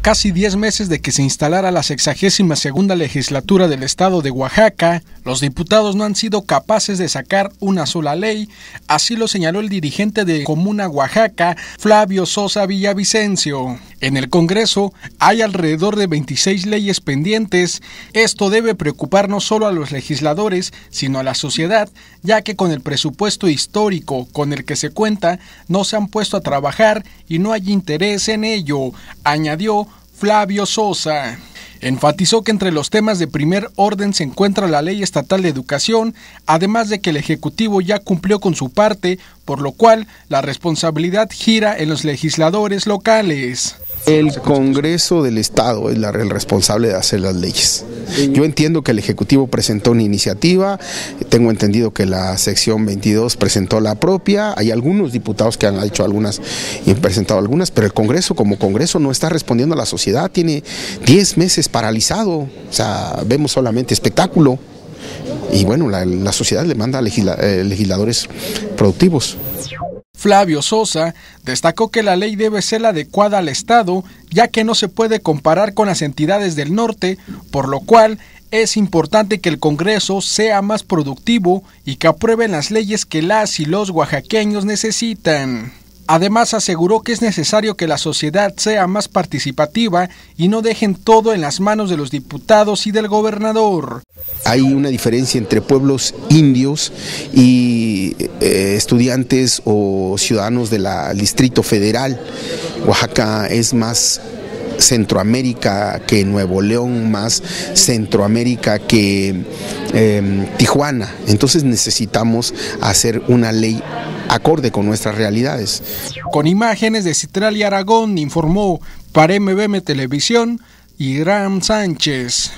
casi 10 meses de que se instalara la 62 legislatura del estado de Oaxaca, los diputados no han sido capaces de sacar una sola ley, así lo señaló el dirigente de Comuna Oaxaca, Flavio Sosa Villavicencio. En el Congreso hay alrededor de 26 leyes pendientes. Esto debe preocupar no solo a los legisladores, sino a la sociedad, ya que con el presupuesto histórico con el que se cuenta, no se han puesto a trabajar y no hay interés en ello, añadió Flavio Sosa. Enfatizó que entre los temas de primer orden se encuentra la Ley Estatal de Educación, además de que el Ejecutivo ya cumplió con su parte, por lo cual la responsabilidad gira en los legisladores locales. El Congreso del Estado es la, el responsable de hacer las leyes. Yo entiendo que el Ejecutivo presentó una iniciativa, tengo entendido que la sección 22 presentó la propia, hay algunos diputados que han hecho algunas y presentado algunas, pero el Congreso como Congreso no está respondiendo a la sociedad, tiene 10 meses paralizado, o sea, vemos solamente espectáculo. Y bueno, la, sociedad le manda a eh, legisladores productivos. Flavio Sosa destacó que la ley debe ser adecuada al Estado, ya que no se puede comparar con las entidades del norte, por lo cual es importante que el Congreso sea más productivo y que aprueben las leyes que las y los oaxaqueños necesitan. Además, aseguró que es necesario que la sociedad sea más participativa y no dejen todo en las manos de los diputados y del gobernador. Hay una diferencia entre pueblos indios y eh, estudiantes o ciudadanos del Distrito Federal. Oaxaca es más Centroamérica que Nuevo León, más Centroamérica que em, Tijuana. Entonces necesitamos hacer una ley acorde con nuestras realidades. Con imágenes de Citral y Aragón informó para MBM Televisión y Sánchez.